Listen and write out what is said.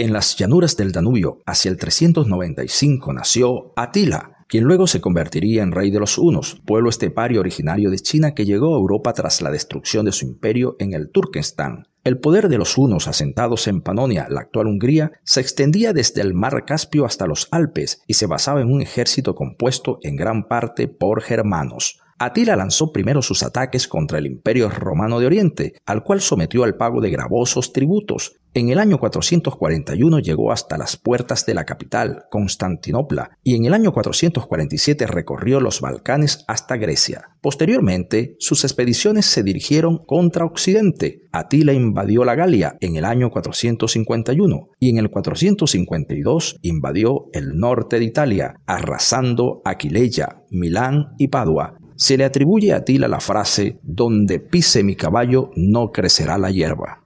En las llanuras del Danubio, hacia el 395, nació Atila, quien luego se convertiría en rey de los hunos, pueblo estepario originario de China que llegó a Europa tras la destrucción de su imperio en el Turkestán. El poder de los hunos asentados en Panonia, la actual Hungría, se extendía desde el mar Caspio hasta los Alpes y se basaba en un ejército compuesto en gran parte por germanos. Atila lanzó primero sus ataques contra el imperio romano de Oriente, al cual sometió al pago de gravosos tributos, en el año 441 llegó hasta las puertas de la capital, Constantinopla, y en el año 447 recorrió los Balcanes hasta Grecia. Posteriormente, sus expediciones se dirigieron contra Occidente. Atila invadió la Galia en el año 451 y en el 452 invadió el norte de Italia, arrasando Aquileia, Milán y Padua, se le atribuye a Atila la frase, donde pise mi caballo no crecerá la hierba.